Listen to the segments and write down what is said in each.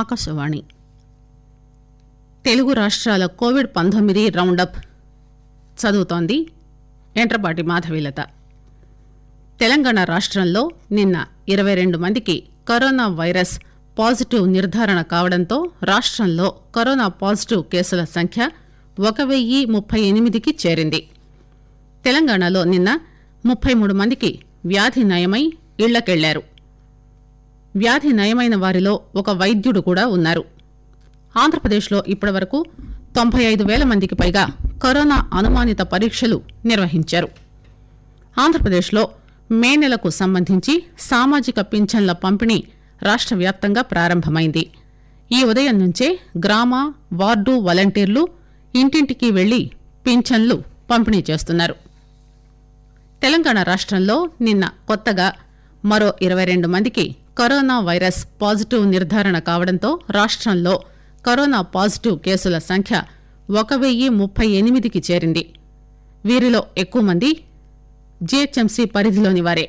ఆకాశవాణి తెలుగు రాష్ట్రాల కోవిడ్ పంతొమ్మిది రౌండప్ చదువుతోంది ఎంట్రపాటి మాధవీలత తెలంగాణ రాష్ట్రంలో నిన్న ఇరవై రెండు మందికి కరోనా వైరస్ పాజిటివ్ నిర్ధారణ కావడంతో రాష్ట్రంలో కరోనా పాజిటివ్ కేసుల సంఖ్య ఒక వెయ్యి ముప్పై ఎనిమిదికి చేరింది తెలంగాణలో నిన్న ముప్పై మూడు మందికి వ్యాధి నయమై ఇళ్లకెళ్లారు వ్యాధి నయమైన వారిలో ఒక వైద్యుడు కూడా ఉన్నారు ఆంధ్రప్రదేశ్లో ఇప్పటివరకు తొంభై ఐదు వేల మందికి పైగా కరోనా అనుమానిత పరీక్షలు నిర్వహించారు ఆంధ్రప్రదేశ్లో మే నెలకు సంబంధించి సామాజిక పింఛన్ల పంపిణీ రాష్ట్ర వ్యాప్తంగా ప్రారంభమైంది ఈ ఉదయం నుంచే గ్రామ వార్డు వాలంటీర్లు ఇంటింటికి వెళ్లి పింఛన్లు పంపిణీ చేస్తున్నారు తెలంగాణ రాష్ట్రంలో నిన్న కొత్తగా మరో ఇరవై రెండు మందికి కరోనా వైరస్ పాజిటివ్ నిర్దారణ కావడంతో రాష్టంలో కరోనా పాజిటివ్ కేసుల సంఖ్య ఒక వెయ్యి ముప్పై ఎనిమిదికి చేరింది వీరిలో ఎక్కువ మంది జీహెచ్ఎంసీ పరిధిలోని వారే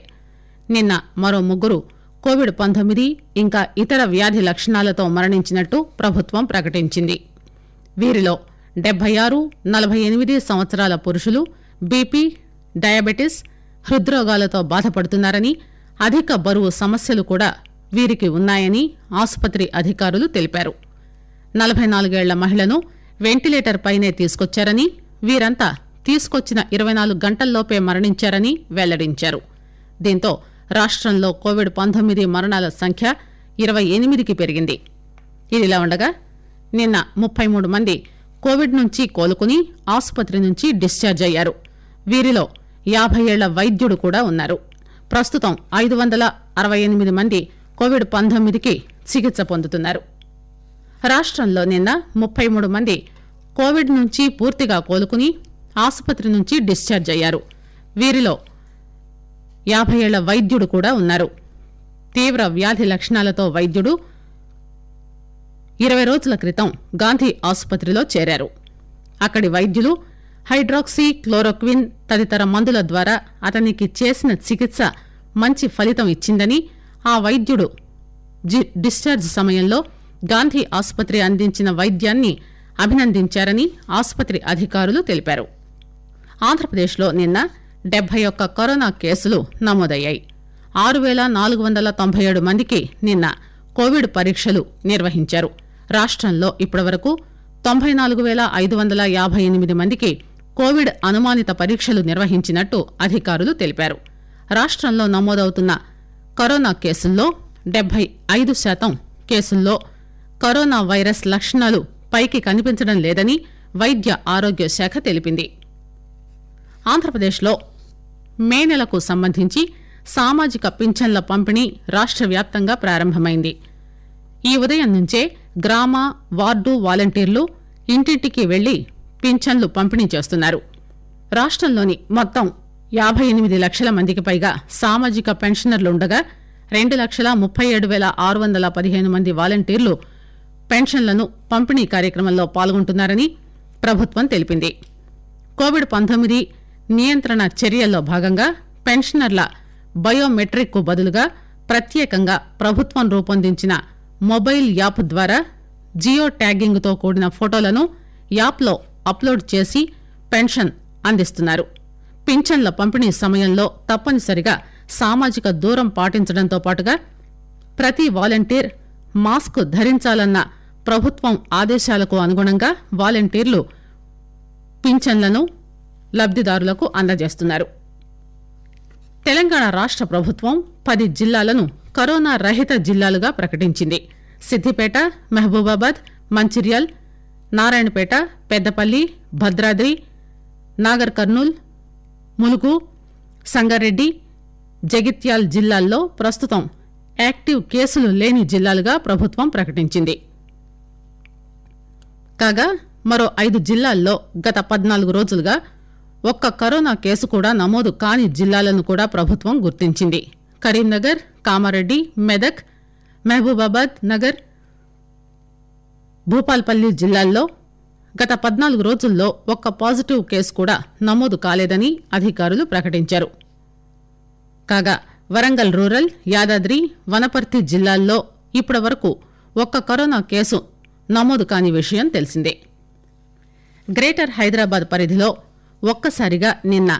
నిన్న మరో ముగ్గురు కోవిడ్ పంతొమ్మిది ఇంకా ఇతర వ్యాధి లక్షణాలతో మరణించినట్టు ప్రభుత్వం ప్రకటించింది వీరిలో డెబ్బై ఆరు నలభై ఎనిమిది సంవత్సరాల పురుషులు బీపీ డయాబెటీస్ హృద్రోగాలతో బాధపడుతున్నారని అధిక బరువు సమస్యలు కూడా వీరికి ఉన్నాయని ఆసుపత్రి అధికారులు తెలిపారు నలబై నాలుగేళ్ల మహిళను వెంటిలేటర్ పైనే తీసుకొచ్చారని వీరంతా తీసుకొచ్చిన ఇరవై నాలుగు గంటల్లోపే మరణించారని వెల్లడించారు దీంతో రాష్టంలో కోవిడ్ పంతొమ్మిది మరణాల సంఖ్య ఇరవై ఎనిమిదికి పెరిగింది ఇదిలా ఉండగా నిన్న ముప్పై మూడు మంది కోవిడ్ నుంచి కోలుకుని ఆసుపత్రి నుంచి డిశ్చార్జ్ అయ్యారు వీరిలో యాభై ఏళ్ల వైద్యుడు కూడా ఉన్నారు ప్రస్తుతం ఐదు వందల అరవై ఎనిమిది మంది కోవిడ్ పంతొమ్మిదికి చికిత్స పొందుతున్నారు రాష్టంలో నిన్న ముప్పై మూడు మంది కోవిడ్ నుంచి పూర్తిగా కోలుకుని ఆసుపత్రి నుంచి డిశ్చార్జ్ అయ్యారు వీరిలో యాభై ఏళ్ల వైద్యుడు కూడా ఉన్నారు తీవ్ర వ్యాధి లక్షణాలతో వైద్యుడు ఇరవై రోజుల క్రితం గాంధీ ఆసుపత్రిలో చేరారు అక్కడి వైద్యులు హైడ్రాక్సీ క్లోరోక్విన్ తదితర మందుల ద్వారా అతనికి చేసిన చికిత్స మంచి ఫలితం ఇచ్చిందని ఆ వైద్యుడు డిశ్చార్జ్ సమయంలో గాంధీ ఆసుపత్రి అందించిన వైద్యాన్ని అభినందించారని ఆసుపత్రి అధికారులు తెలిపారు ఆంధ్రప్రదేశ్లో నిన్న డెబ్బై ఒక్క కరోనా కేసులు నమోదయ్యాయి ఆరు పేల నాలుగు వందల తొంభై ఏడు మందికి నిన్న కోవిడ్ పరీక్షలు నిర్వహించారు రాష్టంలో ఇప్పటివరకు తొంభై నాలుగు వేల ఐదు వందల యాభై ఎనిమిది మందికి కోవిడ్ అనుమానిత పరీక్షలు నిర్వహించినట్టు అధికారులు తెలిపారు రాష్టంలో నమోదవుతున్న కరోనా కేసుల్లో డెబ్బై ఐదు శాతం కేసుల్లో కరోనా వైరస్ లక్షణాలు పైకి కనిపించడం లేదని వైద్య ఆరోగ్య శాఖ తెలిపింది ఆంధ్రప్రదేశ్లో మే నెలకు సంబంధించి సామాజిక పింఛన్ల పంపిణీ రాష్ట వ్యాప్తంగా ప్రారంభమైంది ఈ ఉదయం నుంచే గ్రామ వార్డు వాలంటీర్లు ఇంటింటికి వెళ్లి పింఛన్లు పంపిణీ చేస్తున్నారు రాష్టంలోని మొత్తం యాబై ఎనిమిది లక్షల మందికి పైగా సామాజిక పెన్షనర్లుండగా రెండు లక్షల ముప్పై ఏడు పేల ఆరు వందల పదిహేను మంది వాలంటీర్లు పెన్షన్లను పంపిణీ కార్యక్రమంలో పాల్గొంటున్నారని ప్రభుత్వం తెలిపింది కోవిడ్ పంతొమ్మిది నియంత్రణ చర్యల్లో భాగంగా పెన్షనర్ల బయోమెట్రిక్కు బదులుగా ప్రత్యేకంగా ప్రభుత్వం రూపొందించిన మొబైల్ యాప్ ద్వారా జియో ట్యాగింగ్తో కూడిన ఫోటోలను యాప్లో అప్లోడ్ చేసి పెన్షన్ అందిస్తున్నారు పింఛన్ల పంపిణీ సమయంలో తప్పనిసరిగా సామాజిక దూరం పాటించడంతో పాటుగా ప్రతి వాలంటీర్ మాస్క్ ధరించాలన్న ప్రభుత్వం ఆదేశాలకు అనుగుణంగా వాలంటీర్లు పింఛన్లను లబ్దిదారులకు అందజేస్తున్నారు తెలంగాణ రాష్ట ప్రభుత్వం పది జిల్లాలను కరోనా రహిత జిల్లాలుగా ప్రకటించింది సిద్దిపేట మహబూబాబాద్ మంచిర్యాల్ నారాయణపేట పెద్దపల్లి భద్రాద్రి నాగర్ కర్నూల్ ములుగు సంగారెడ్డి జగిత్యాల జిల్లాల్లో ప్రస్తుతం యాక్టివ్ కేసులు లేని జిల్లాలుగా ప్రభుత్వం ప్రకటించింది కాగా మరో ఐదు జిల్లాల్లో గత పద్నాలుగు రోజులుగా ఒక్క కరోనా కేసు కూడా నమోదు కాని జిల్లాలను కూడా ప్రభుత్వం గుర్తించింది కరీంనగర్ కామారెడ్డి మెదక్ మహబూబాబాద్ నగర్ భూపాల్పల్లి జిల్లాల్లో గత పద్నాలుగు రోజుల్లో ఒక్క పాజిటివ్ కేసు కూడా నమోదు కాలేదని అధికారులు ప్రకటించారు కాగా వరంగల్ రూరల్ యాదాద్రి వనపర్తి జిల్లాల్లో ఇప్పటివరకు ఒక్క కరోనా కేసు నమోదు కాని విషయం తెలిసిందే గ్రేటర్ హైదరాబాద్ పరిధిలో ఒక్కసారిగా నిన్న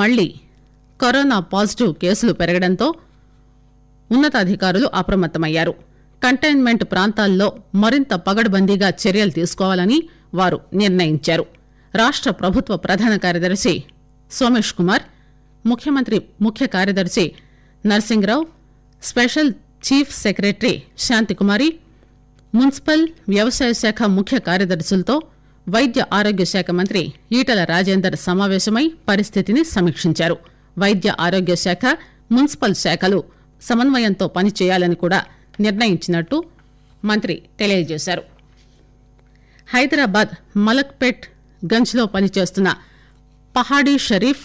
మళ్లీ కరోనా పాజిటివ్ కేసులు పెరగడంతో ఉన్నతాధికారులు అప్రమత్తమయ్యారు కంటైన్మెంట్ ప్రాంతాల్లో మరింత పగడ్బందీగా చర్యలు తీసుకోవాలని వారు నిర్ణయించారు రాష్ట ప్రభుత్వ ప్రధాన కార్యదర్శి సోమేష్ కుమార్ ముఖ్యమంత్రి ముఖ్య కార్యదర్శి Narsingrao special chief secretary Shantikumari municipal వ్యవసాయ శాఖ ముఖ్య కార్యదర్శులతో వైద్య ఆరోగ్య శాఖ మంత్రి ఈటల రాజేందర్ సమావేశమై పరిస్థితిని సమీక్షించారు వైద్య ఆరోగ్య శాఖ మున్సిపల్ శాఖలు సమన్వయంతో పనిచేయాలని కూడా నిర్ణయించినట్టు మంత్రి తెలియజేశారు హైదరాబాద్ మలక్పేట్ గంజ్ లో పనిచేస్తున్న పహాడీ షరీఫ్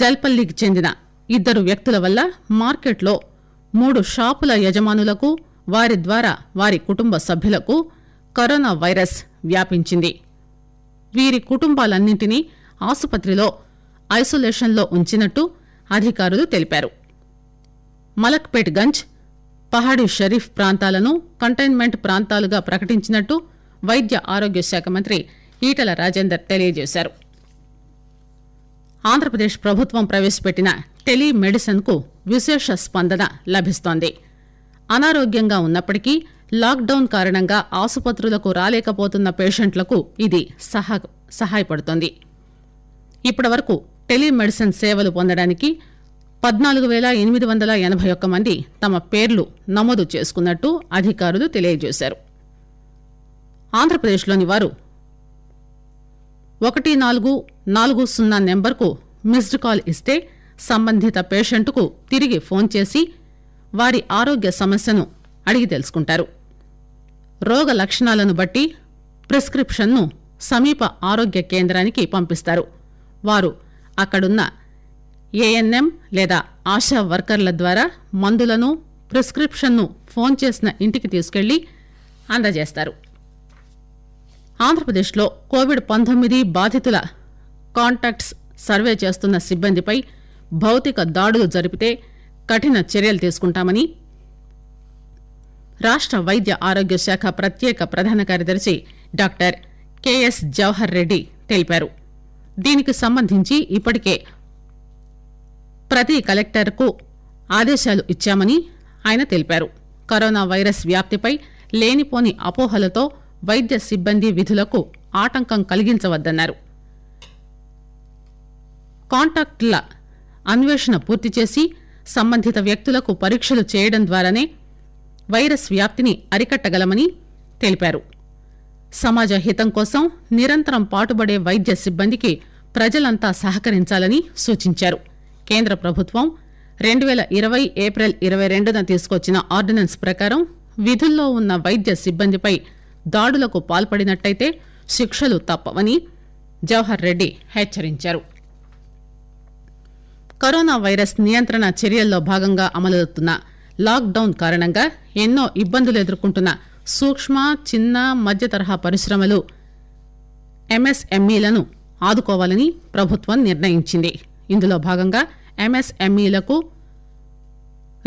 జల్పల్లికి చెందిన ఇద్దరు వ్యక్తుల వల్ల మార్కెట్లో మూడు షాపుల యజమానులకు వారి ద్వారా వారి కుటుంబ సభ్యులకు కరోనా వైరస్ వ్యాపించింది వీరి కుటుంబాలన్నింటినీ ఆసుపత్రిలో ఐసోలేషన్లో ఉంచినట్టు అధికారులు తెలిపారు మలక్పేట్ గంజ్ పహాడి షరీఫ్ ప్రాంతాలను కంటైన్మెంట్ ప్రాంతాలుగా ప్రకటించినట్టు వైద్య ఆరోగ్య శాఖ మంత్రి ఈటల రాజేందర్ తెలియజేశారు ఆంధ్రప్రదేశ్ ప్రభుత్వం ప్రవేశపెట్టిన టెలిమెడిసిన్కు విశేష స్పందన లభిస్తోంది అనారోగ్యంగా ఉన్నప్పటికీ లాక్డౌన్ కారణంగా ఆసుపత్రులకు రాలేకపోతున్న పేషెంట్లకు ఇది సహా సహాయపడుతోంది ఇప్పటివరకు టెలిమెడిసిన్ సేవలు పొందడానికి పద్నాలుగు పేల ఎనిమిది వందల ఎనబై ఒక్క మంది తమ పేర్లు నమోదు చేసుకున్నట్టు అధికారులు తెలియజేశారు ఆంధ్రప్రదేశ్లోని వారు ఒకటి నాలుగు నాలుగు సున్నా నెంబర్కు మిస్డ్ కాల్ ఇస్తే సంబంధిత పేషెంట్కు తిరిగి ఫోన్ చేసి వారి ఆరోగ్య సమస్యను అడిగి తెలుసుకుంటారు రోగ లక్షణాలను బట్టి ప్రిస్క్రిప్షన్ను సమీప ఆరోగ్య కేంద్రానికి పంపిస్తారు వారు అక్కడున్న ఏఎన్ఎం లేదా ఆశా వర్కర్ల ద్వారా మందులను ప్రిస్కిప్షన్ను ఫోన్ చేసిన ఇంటికి తీసుకెళ్లి అందజేస్తారు ఆంధ్రప్రదేశ్లో కోవిడ్ పంతొమ్మిది బాధితుల కాంటాక్ట్స్ సర్వే చేస్తున్న సిబ్బందిపై భౌతిక దాడులు జరిపితే కఠిన చర్యలు తీసుకుంటామని రాష్ట వైద్య ఆరోగ్య శాఖ ప్రత్యేక ప్రధాన కార్యదర్శి డాక్టర్ కెఎస్ జవహర్ రెడ్డి తెలిపారు దీనికి సంబంధించి ఇప్పటికే ప్రతి కలెక్టర్కు ఆదేశాలు ఇచ్చామని ఆయన తెలిపారు కరోనా వైరస్ వ్యాప్తిపై లేనిపోని అపోహలతో వైద్య సిబ్బంది విధులకు ఆటంకం కలిగించవద్దన్నారు కాంటాక్ట్ల అన్వేషణ పూర్తి చేసి సంబంధిత వ్యక్తులకు పరీక్షలు చేయడం ద్వారానే వైరస్ వ్యాప్తిని అరికట్టగలమని తెలిపారు సమాజ హితం కోసం నిరంతరం పాటుపడే వైద్య సిబ్బందికి ప్రజలంతా సహకరించాలని సూచించారు కేంద్ర ప్రభుత్వం రెండు పేల ఇరవై ఏప్రిల్ ఇరవై రెండున తీసుకొచ్చిన ఆర్డినెన్స్ ప్రకారం విధుల్లో ఉన్న వైద్య సిబ్బందిపై దాడులకు పాల్పడినట్టయితే శిక్షలు తప్పవని జవహర్ రెడ్డి హెచ్చరించారు కరోనా వైరస్ నియంత్రణ చర్యల్లో భాగంగా అమలవుతున్న లాక్డౌన్ కారణంగా ఎన్నో ఇబ్బందులు ఎదుర్కొంటున్న సూక్ష్మ చిన్న మధ్య తరహా పరిశ్రమలు ఎంఎస్ఎంఈలను ఆదుకోవాలని ప్రభుత్వం నిర్ణయించింది ఇందులో భాగంగా ఎంఎస్ఎంఈలకు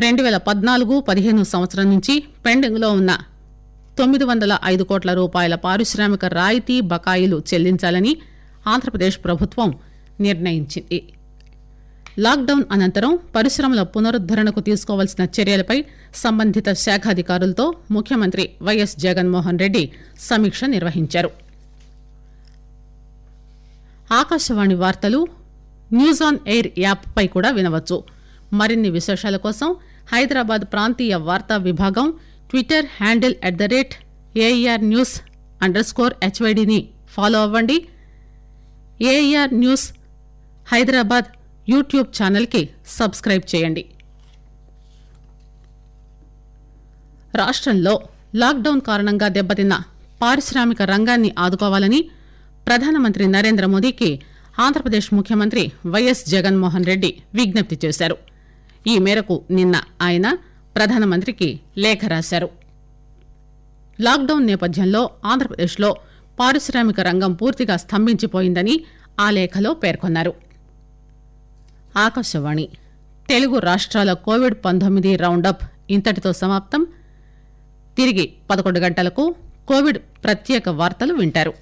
రెండు పేల పద్నాలుగు పదిహేను సంవత్సరం నుంచి పెండింగ్లో ఉన్న తొమ్మిది వందల ఐదు కోట్ల రూపాయల పారిశ్రామిక రాయితీ బకాయిలు చెల్లించాలని ఆంధ్రప్రదేశ్ ప్రభుత్వం నిర్ణయించింది లాక్డౌన్ అనంతరం పరిశ్రమల పునరుద్దరణకు తీసుకోవాల్సిన చర్యలపై సంబంధిత శాఖ అధికారులతో ముఖ్యమంత్రి వైఎస్ జగన్మోహన్ రెడ్డి సమీక్ష నిర్వహించారు ఆకాశవాణి వార్తలు న్యూస్ ఆన్ ఎయిర్ యాప్ పై కూడా వినవచ్చు మరిన్ని విశేషాల కోసం హైదరాబాద్ ప్రాంతీయ వార్తా విభాగం Twitter handle at the rate AIR news underscore హెచ్వైడిని ఫాలో అవ్వండి ఏఈఆర్ న్యూస్ హైదరాబాద్ యూట్యూబ్ ఛానల్కి సబ్స్క్రైబ్ చేయండి రాష్టంలో లాక్డౌన్ కారణంగా దెబ్బతిన్న పారిశ్రామిక రంగాన్ని ఆదుకోవాలని ప్రధానమంత్రి నరేంద్ర మోదీకి ఆంధ్రప్రదేశ్ ముఖ్యమంత్రి వైఎస్ జగన్మోహన్ రెడ్డి విజ్ఞప్తి చేశారు ఈ మేరకు నిన్న ఆయన ప్రధానమంత్రికి లేఖ రాశారు లాక్డౌన్ నేపథ్యంలో ఆంధ్రప్రదేశ్లో పారిశ్రామిక రంగం పూర్తిగా స్తంభించిపోయిందని ఆ లేఖలో పేర్కొన్నారు ఆకాశవాణి తెలుగు రాష్ట్రాల కోవిడ్ పంతొమ్మిది రౌండప్ ఇంతటితో సమాప్తం తిరిగి పదకొండు గంటలకు కోవిడ్ ప్రత్యేక వార్తలు వింటారు